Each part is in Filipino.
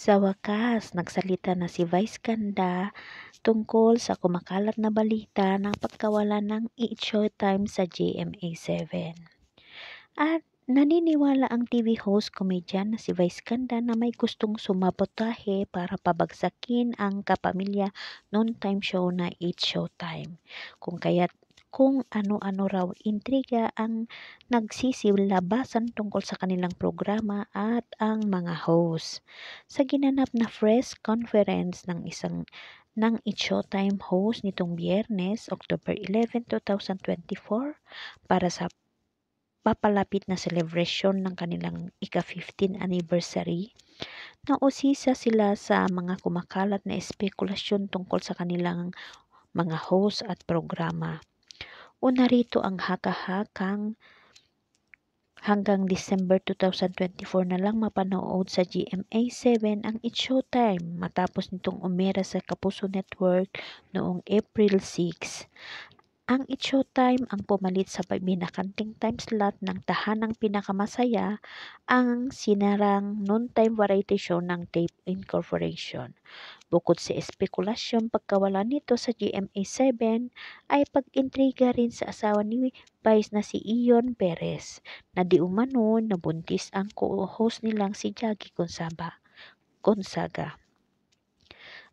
Sa wakas, nagsalita na si Vice Ganda tungkol sa kumakalat na balita ng pagkawala ng 8 Showtime sa GMA7. At naniniwala ang TV host komedyan na si Vice Ganda na may gustong sumabotahe para pabagsakin ang kapamilya noon time show na It Showtime. Kung kaya't kung ano-ano raw intriga ang nagsisilabasan tungkol sa kanilang programa at ang mga host. Sa ginanap na press conference ng isang ng It's Showtime host nitong biyernes, October 11, 2024, para sa papalapit na celebration ng kanilang ika-15 anniversary, nausisa sila sa mga kumakalat na espekulasyon tungkol sa kanilang mga host at programa o narito ang hakahakang hanggang December 2024 na lang mapanood sa GMA7 ang It's Showtime matapos nitong umera sa Kapuso Network noong April 6. Ang It's Showtime ang pumalit sa binakanting time slot ng tahanang pinakamasaya ang sinarang noontime variety show ng Tape Incorporation. Bukod sa espekulasyon pagkawala nito sa GMA7 ay pag-intriga rin sa asawa ni Vice na si Ion Perez na di umano nabuntis ang co-host nilang si Jackie Gonzaga. Gonzaga.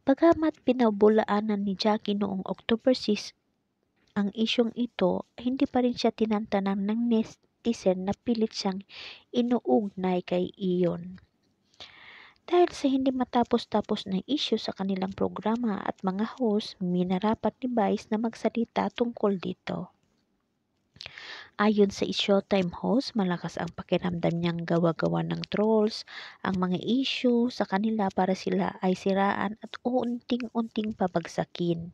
Pagamat pinabulaanan ni Jackie noong October 6 ang isyong ito, hindi pa rin siya tinantanang ng netizen na pilit siyang inuugnay kay Ion. Dahil sa hindi matapos-tapos na issue sa kanilang programa at mga host, minarapat ni Vice na magsalita tungkol dito. Ayon sa Showtime host, malakas ang pakiramdam niyang gawa-gawa ng trolls ang mga issue sa kanila para sila ay siraan at unting unting pabagsakin.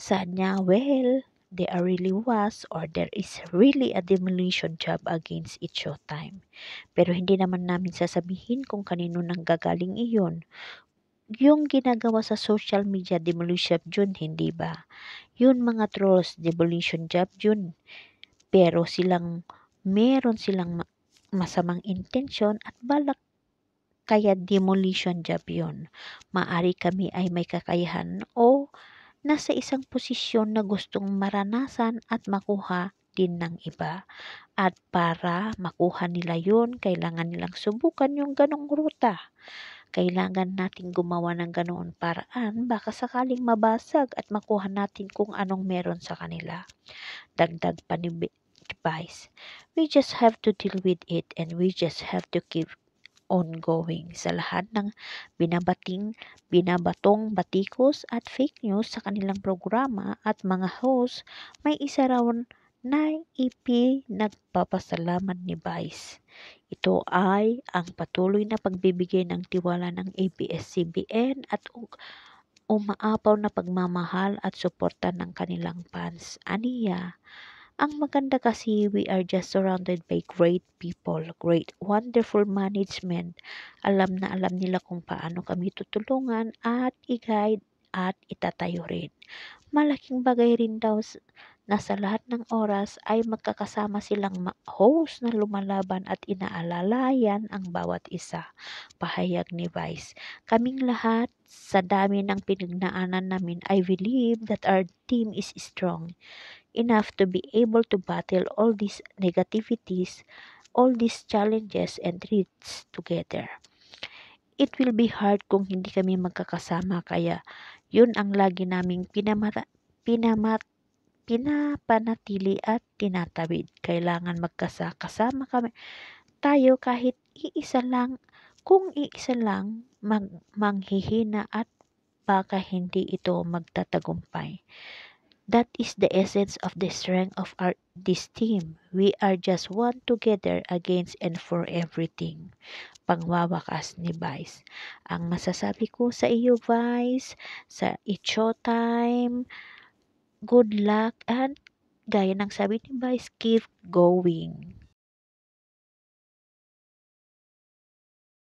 Sad niya, well, there really was or there is really a demolition job against it showtime. Pero hindi naman namin sasabihin kung kanino nang gagaling iyon. Yung ginagawa sa social media demolition yun, hindi ba? Yun mga trolls, demolition job yun. Pero silang, meron silang masamang intention at balak kaya demolition job yun. Maari kami ay may kakayahan o nasa isang posisyon na gustong maranasan at makuha din ng iba. At para makuha nila yun, kailangan nilang subukan yung ganong ruta. Kailangan nating gumawa ng ganoon paraan baka sakaling mabasag at makuha natin kung anong meron sa kanila. Dagdag pa ni advice. We just have to deal with it and we just have to keep ongoing sa lahat ng binabating, binabatong batikos at fake news sa kanilang programa at mga host, may isa raw na ipinagpapasalamat ni Vice. Ito ay ang patuloy na pagbibigay ng tiwala ng ABS-CBN at umaapaw na pagmamahal at suporta ng kanilang fans. Aniya, ang maganda kasi we are just surrounded by great people, great wonderful management. Alam na alam nila kung paano kami tutulungan at i-guide at itatayo rin. Malaking bagay rin daw na sa lahat ng oras ay magkakasama silang host na lumalaban at inaalalayan ang bawat isa. Pahayag ni Vice, kaming lahat sa dami ng pinignaanan namin, I believe that our team is strong enough to be able to battle all these negativities, all these challenges and threats together. It will be hard kung hindi kami magkakasama kaya yun ang lagi naming pinamata, pinamat pinapanatili at tinatawid. Kailangan magkasama kami tayo kahit iisa lang, kung iisa lang, mag, manghihina at baka hindi ito magtatagumpay. That is the essence of the strength of our this team. We are just one together against and for everything. Pangwawakas ni Vice. Ang masasabi ko sa iyo, Vice, sa Icho Time, good luck, and gaya ng sabi ni Vice, keep going.